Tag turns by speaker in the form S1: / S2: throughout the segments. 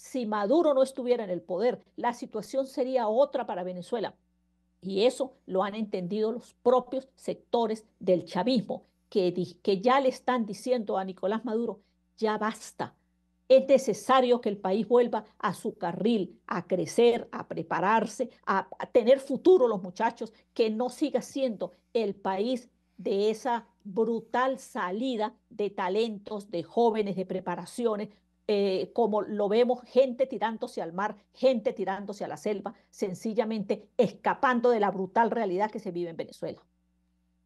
S1: si Maduro no estuviera en el poder, la situación sería otra para Venezuela. Y eso lo han entendido los propios sectores del chavismo, que, que ya le están diciendo a Nicolás Maduro, ya basta, es necesario que el país vuelva a su carril, a crecer, a prepararse, a, a, tener futuro los muchachos, que no siga siendo el país de esa brutal salida de talentos, de jóvenes, de preparaciones, eh, como lo vemos, gente tirándose al mar, gente tirándose a la selva, sencillamente escapando de la brutal realidad que se vive en Venezuela.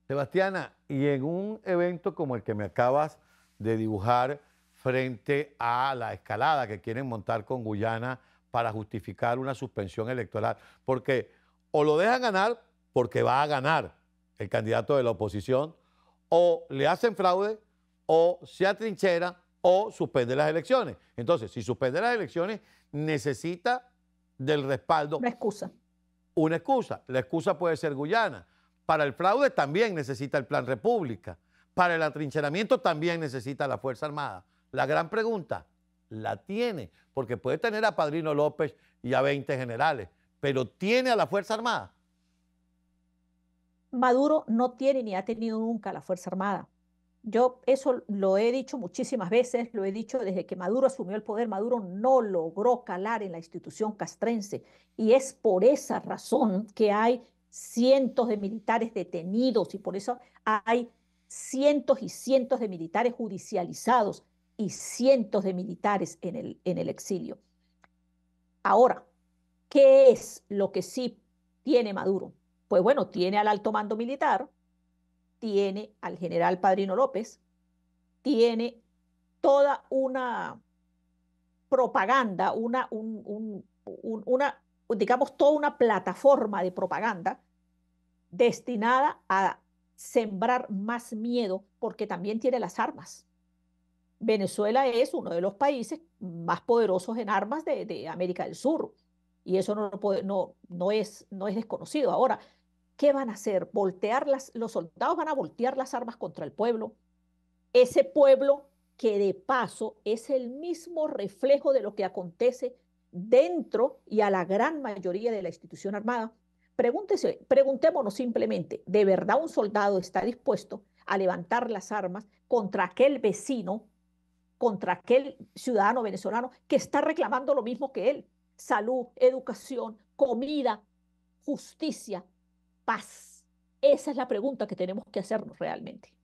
S2: Sebastiana, y en un evento como el que me acabas de dibujar frente a la escalada que quieren montar con Guyana para justificar una suspensión electoral, porque o lo dejan ganar porque va a ganar el candidato de la oposición, o le hacen fraude, o se atrinchera o suspende las elecciones. Entonces, si suspende las elecciones, necesita del respaldo. Una excusa. Una excusa. La excusa puede ser Guyana. Para el fraude también necesita el Plan República. Para el atrincheramiento también necesita la Fuerza Armada. La gran pregunta, la tiene, porque puede tener a Padrino López y a 20 generales, pero ¿tiene a la Fuerza Armada?
S1: Maduro no tiene ni ha tenido nunca la Fuerza Armada. Yo eso lo he dicho muchísimas veces, lo he dicho desde que Maduro asumió el poder, Maduro no logró calar en la institución castrense y es por esa razón que hay cientos de militares detenidos y por eso hay cientos y cientos de militares judicializados y cientos de militares en el, en el exilio. Ahora, ¿qué es lo que sí tiene Maduro? Pues bueno, tiene al alto mando militar, tiene al general Padrino López, tiene toda una propaganda, una, un, una, digamos, toda una plataforma de propaganda destinada a sembrar más miedo porque también tiene las armas. Venezuela es uno de los países más poderosos en armas de, América del Sur y eso no, no, es, no es desconocido. Ahora, ¿Qué van a hacer? Voltear las, los soldados van a voltear las armas contra el pueblo. Ese pueblo que de paso es el mismo reflejo de lo que acontece dentro y a la gran mayoría de la institución armada. Pregúntese, preguntémonos simplemente, ¿de verdad un soldado está dispuesto a levantar las armas contra aquel vecino, contra aquel ciudadano venezolano que está reclamando lo mismo que él? Salud, educación, comida, justicia, paz? Esa es la pregunta que tenemos que hacernos realmente.